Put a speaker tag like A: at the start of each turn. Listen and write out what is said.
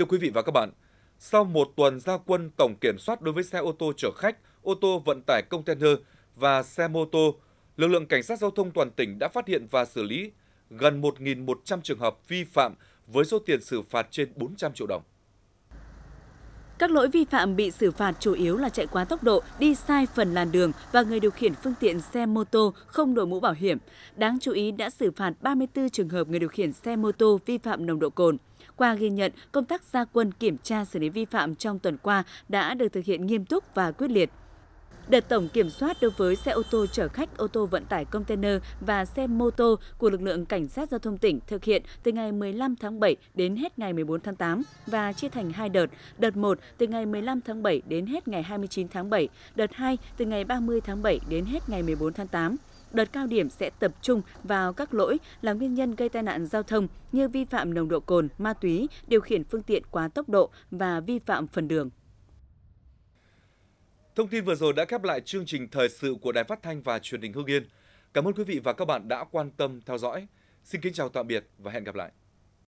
A: Thưa quý vị và các bạn, sau một tuần gia quân tổng kiểm soát đối với xe ô tô chở khách, ô tô vận tải container và xe mô tô, lực lượng cảnh sát giao thông toàn tỉnh đã phát hiện và xử lý gần 1.100 trường hợp vi phạm với số tiền xử phạt trên 400 triệu đồng.
B: Các lỗi vi phạm bị xử phạt chủ yếu là chạy quá tốc độ, đi sai phần làn đường và người điều khiển phương tiện xe mô tô không đổi mũ bảo hiểm. Đáng chú ý đã xử phạt 34 trường hợp người điều khiển xe mô tô vi phạm nồng độ cồn. Qua ghi nhận, công tác gia quân kiểm tra xử lý vi phạm trong tuần qua đã được thực hiện nghiêm túc và quyết liệt. Đợt tổng kiểm soát đối với xe ô tô chở khách, ô tô vận tải container và xe mô tô của lực lượng cảnh sát giao thông tỉnh thực hiện từ ngày 15 tháng 7 đến hết ngày 14 tháng 8 và chia thành hai đợt. Đợt 1 từ ngày 15 tháng 7 đến hết ngày 29 tháng 7, đợt 2 từ ngày 30 tháng 7 đến hết ngày 14 tháng 8 đợt cao điểm sẽ tập trung vào các lỗi là nguyên nhân gây tai nạn giao thông như vi phạm nồng độ cồn, ma túy, điều khiển phương tiện quá tốc độ và vi phạm phần đường.
A: Thông tin vừa rồi đã khép lại chương trình thời sự của Đài Phát thanh và Truyền hình Hưng Yên. Cảm ơn quý vị và các bạn đã quan tâm theo dõi. Xin kính chào tạm biệt và hẹn gặp lại.